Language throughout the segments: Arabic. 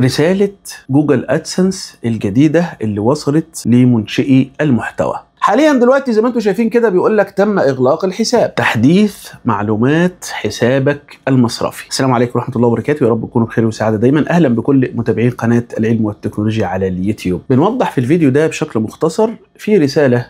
رسالة جوجل ادسنس الجديدة اللي وصلت لمنشئي المحتوى حاليا دلوقتي زي ما انتم شايفين كده بيقول لك تم اغلاق الحساب تحديث معلومات حسابك المصرفي السلام عليكم ورحمه الله وبركاته يا رب تكونوا بخير وسعاده دايما اهلا بكل متابعين قناه العلم والتكنولوجيا على اليوتيوب بنوضح في الفيديو ده بشكل مختصر في رساله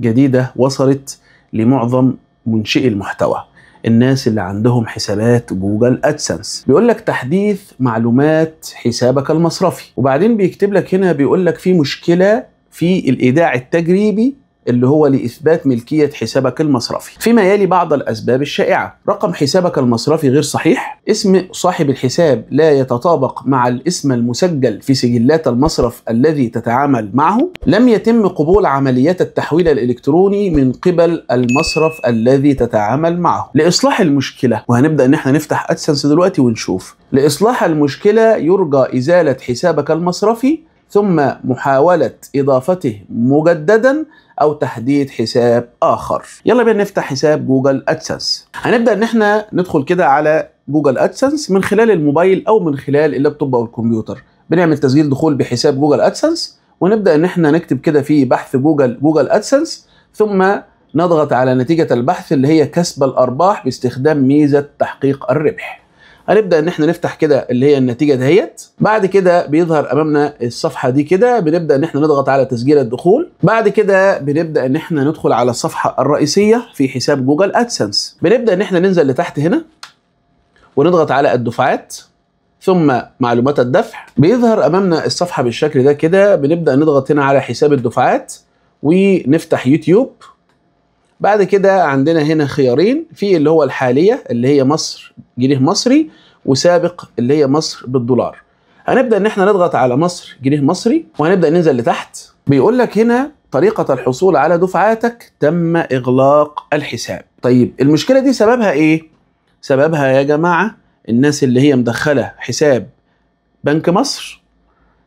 جديده وصلت لمعظم منشئي المحتوى الناس اللي عندهم حسابات جوجل ادسنس بيقول لك تحديث معلومات حسابك المصرفي وبعدين بيكتب لك هنا بيقول لك في مشكله في الايداع التجريبي اللي هو لإثبات ملكية حسابك المصرفي فيما يلي بعض الأسباب الشائعة رقم حسابك المصرفي غير صحيح اسم صاحب الحساب لا يتطابق مع الاسم المسجل في سجلات المصرف الذي تتعامل معه لم يتم قبول عمليات التحويل الإلكتروني من قبل المصرف الذي تتعامل معه لإصلاح المشكلة وهنبدأ إن احنا نفتح أدسنس دلوقتي ونشوف لإصلاح المشكلة يرجى إزالة حسابك المصرفي ثم محاولة إضافته مجددا او تحديد حساب اخر يلا بينا نفتح حساب جوجل ادسنس هنبدا ان احنا ندخل كده على جوجل ادسنس من خلال الموبايل او من خلال اللابتوب او الكمبيوتر بنعمل تسجيل دخول بحساب جوجل ادسنس ونبدا ان احنا نكتب كده في بحث جوجل جوجل ادسنس ثم نضغط على نتيجه البحث اللي هي كسب الارباح باستخدام ميزه تحقيق الربح هنبدا ان احنا نفتح كده اللي هي النتيجه دهيت بعد كده بيظهر امامنا الصفحه دي كده بنبدا ان احنا نضغط على تسجيل الدخول بعد كده بنبدا ان احنا ندخل على الصفحه الرئيسيه في حساب جوجل ادسنس بنبدا ان احنا ننزل لتحت هنا ونضغط على الدفعات ثم معلومات الدفع بيظهر امامنا الصفحه بالشكل ده كده بنبدا نضغط هنا على حساب الدفعات ونفتح يوتيوب بعد كده عندنا هنا خيارين في اللي هو الحاليه اللي هي مصر جنيه مصري وسابق اللي هي مصر بالدولار هنبدا ان احنا نضغط على مصر جنيه مصري وهنبدا ننزل لتحت بيقول لك هنا طريقه الحصول على دفعاتك تم اغلاق الحساب طيب المشكله دي سببها ايه سببها يا جماعه الناس اللي هي مدخله حساب بنك مصر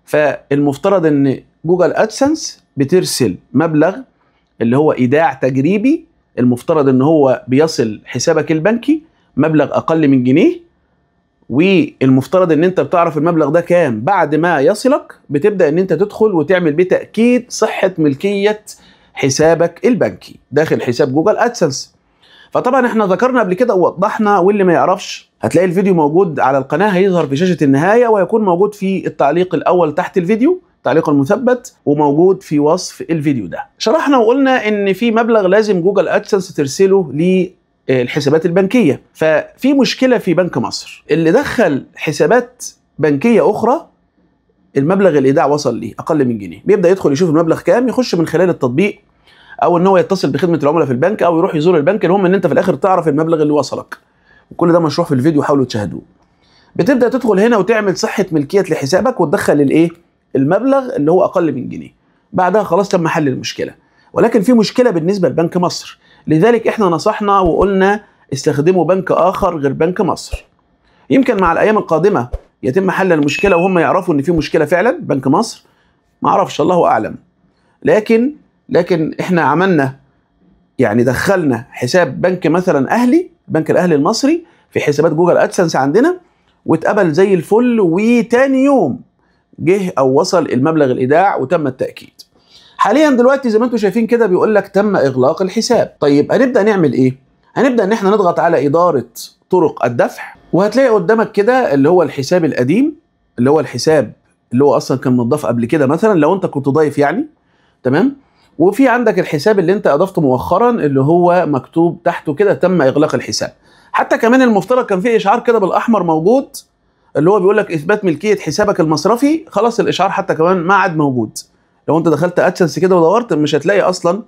فالمفترض ان جوجل ادسنس بترسل مبلغ اللي هو ايداع تجريبي المفترض ان هو بيصل حسابك البنكي مبلغ اقل من جنيه والمفترض ان انت بتعرف المبلغ ده كام بعد ما يصلك بتبدا ان انت تدخل وتعمل بيه تاكيد صحه ملكيه حسابك البنكي داخل حساب جوجل ادسنس فطبعا احنا ذكرنا قبل كده ووضحنا واللي ما يعرفش هتلاقي الفيديو موجود على القناه هيظهر في شاشه النهايه ويكون موجود في التعليق الاول تحت الفيديو التعليق المثبت وموجود في وصف الفيديو ده شرحنا وقلنا ان في مبلغ لازم جوجل ادسنس ترسله للحسابات البنكيه ففي مشكله في بنك مصر اللي دخل حسابات بنكيه اخرى المبلغ الايداع وصل ليه اقل من جنيه بيبدا يدخل يشوف المبلغ كام يخش من خلال التطبيق او ان هو يتصل بخدمه العملاء في البنك او يروح يزور البنك المهم ان انت في الاخر تعرف المبلغ اللي وصلك وكل ده مشروح في الفيديو حاولوا تشاهدوه بتبدا تدخل هنا وتعمل صحه ملكيه لحسابك وتدخل الايه المبلغ اللي هو اقل من جنيه بعدها خلاص تم حل المشكله ولكن في مشكله بالنسبه لبنك مصر لذلك احنا نصحنا وقلنا استخدموا بنك اخر غير بنك مصر يمكن مع الايام القادمه يتم حل المشكله وهم يعرفوا ان في مشكله فعلا بنك مصر ما اعرفش الله اعلم لكن لكن احنا عملنا يعني دخلنا حساب بنك مثلا اهلي بنك الاهلي المصري في حسابات جوجل ادسنس عندنا واتقبل زي الفل وتاني يوم جه او وصل المبلغ الايداع وتم التاكيد حاليا دلوقتي زي ما انتم شايفين كده بيقول لك تم اغلاق الحساب طيب هنبدا نعمل ايه هنبدا ان احنا نضغط على اداره طرق الدفع وهتلاقي قدامك كده اللي هو الحساب القديم اللي هو الحساب اللي هو اصلا كان متضاف قبل كده مثلا لو انت كنت ضايف يعني تمام وفي عندك الحساب اللي انت اضفته مؤخرا اللي هو مكتوب تحته كده تم اغلاق الحساب حتى كمان المفترض كان في اشعار كده بالاحمر موجود اللي هو بيقول لك اثبات ملكيه حسابك المصرفي خلاص الاشعار حتى كمان ما عاد موجود لو انت دخلت ادسنس كده ودورت مش هتلاقي اصلا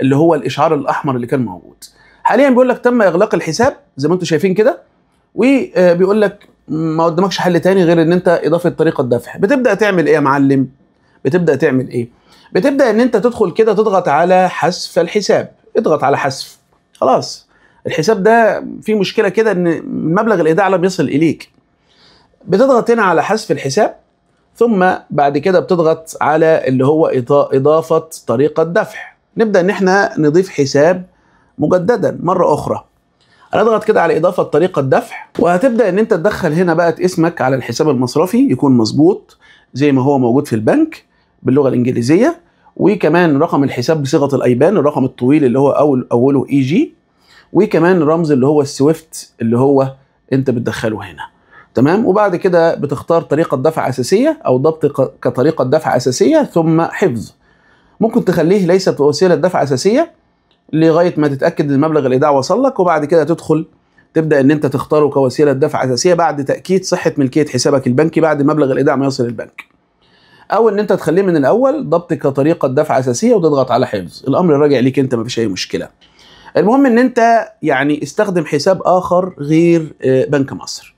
اللي هو الاشعار الاحمر اللي كان موجود حاليا بيقول لك تم اغلاق الحساب زي ما انتم شايفين كده وبيقول آه، لك ما قدامكش حل تاني غير ان انت اضافه طريقه دفع بتبدا تعمل ايه يا معلم بتبدا تعمل ايه بتبدا ان انت تدخل كده تضغط على حذف الحساب اضغط على حذف خلاص الحساب ده في مشكله كده ان مبلغ الايداع لم يصل اليك بتضغط هنا على حذف الحساب ثم بعد كده بتضغط على اللي هو إضافة طريقة دفع نبدأ إن إحنا نضيف حساب مجددا مرة أخرى هنضغط كده على إضافة طريقة دفع وهتبدأ إن أنت تدخل هنا بقى اسمك على الحساب المصرفي يكون مظبوط زي ما هو موجود في البنك باللغة الإنجليزية وكمان رقم الحساب بصيغة الأيبان الرقم الطويل اللي هو أول أوله إي e جي وكمان رمز اللي هو السويفت اللي هو أنت بتدخله هنا تمام وبعد كده بتختار طريقه دفع اساسيه او ضبط كطريقه دفع اساسيه ثم حفظ ممكن تخليه ليست وسيله دفع اساسيه لغايه ما تتاكد ان مبلغ الايداع وصل لك وبعد كده تدخل تبدا ان انت تختاره كوسيله دفع اساسيه بعد تاكيد صحه ملكيه حسابك البنكي بعد مبلغ الايداع ما يصل البنك او ان انت تخليه من الاول ضبط كطريقه دفع اساسيه وتضغط على حفظ الامر راجع ليك انت مفيش اي مشكله المهم ان انت يعني استخدم حساب اخر غير آه، بنك مصر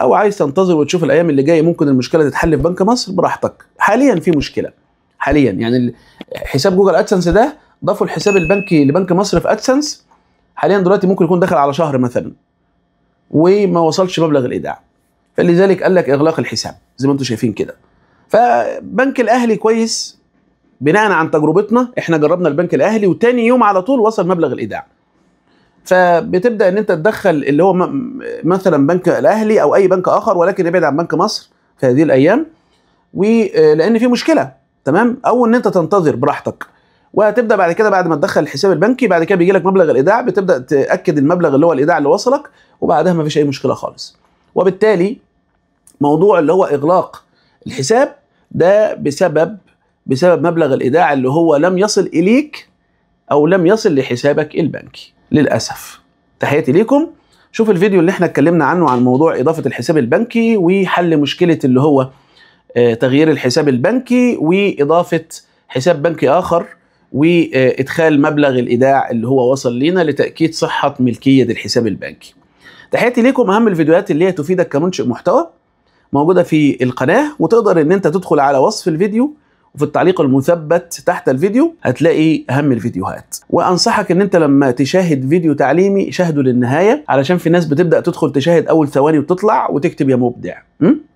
او عايز تنتظر وتشوف الايام اللي جايه ممكن المشكله تتحل في بنك مصر براحتك حاليا في مشكله حاليا يعني حساب جوجل ادسنس ده ضافوا الحساب البنكي لبنك مصر في ادسنس حاليا دلوقتي ممكن يكون داخل على شهر مثلا وما وصلش مبلغ الايداع فلذلك قال لك اغلاق الحساب زي ما انتم شايفين كده فبنك الاهلي كويس بناء عن تجربتنا احنا جربنا البنك الاهلي وتاني يوم على طول وصل مبلغ الايداع فبتبدا ان انت تدخل اللي هو مثلا بنك الاهلي او اي بنك اخر ولكن ابعد عن بنك مصر في هذه الايام ولان في مشكله تمام او ان انت تنتظر براحتك وهتبدا بعد كده بعد ما تدخل الحساب البنكي بعد كده بيجي لك مبلغ الايداع بتبدا تاكد المبلغ اللي هو الايداع اللي وصلك وبعدها ما فيش اي مشكله خالص وبالتالي موضوع اللي هو اغلاق الحساب ده بسبب بسبب مبلغ الايداع اللي هو لم يصل اليك او لم يصل لحسابك البنكي للاسف تحياتي ليكم شوف الفيديو اللي احنا اتكلمنا عنه عن موضوع اضافه الحساب البنكي وحل مشكله اللي هو آه، تغيير الحساب البنكي واضافه حساب بنكي اخر وادخال مبلغ الايداع اللي هو وصل لينا لتاكيد صحه ملكيه الحساب البنكي تحياتي ليكم اهم الفيديوهات اللي هي تفيدك كمنشئ محتوى موجوده في القناه وتقدر ان انت تدخل على وصف الفيديو في التعليق المثبت تحت الفيديو هتلاقي اهم الفيديوهات وانصحك ان انت لما تشاهد فيديو تعليمي شاهده للنهايه علشان في ناس بتبدا تدخل تشاهد اول ثواني وتطلع وتكتب يا مبدع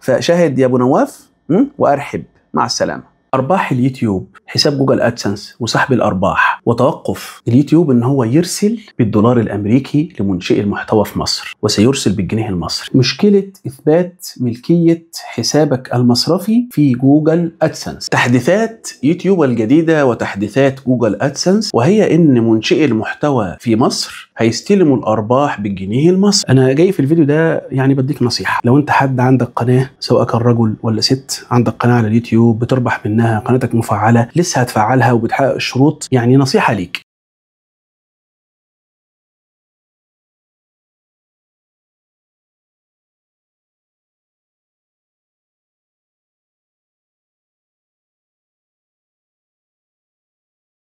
فشاهد يا ابو نواف وارحب مع السلامه ارباح اليوتيوب حساب جوجل ادسنس وسحب الارباح وتوقف اليوتيوب ان هو يرسل بالدولار الامريكي لمنشئي المحتوى في مصر وسيرسل بالجنيه المصري مشكله اثبات ملكيه حسابك المصرفي في جوجل ادسنس تحديثات يوتيوب الجديده وتحديثات جوجل ادسنس وهي ان منشئي المحتوى في مصر هيستلموا الارباح بالجنيه المصري انا جاي في الفيديو ده يعني بديك نصيحه لو انت حد عندك قناه سواء كان رجل ولا ست عندك قناه على اليوتيوب بتربح منها قناتك مفعله لسه هتفعلها وبتحقق الشروط يعني نصيحه ليك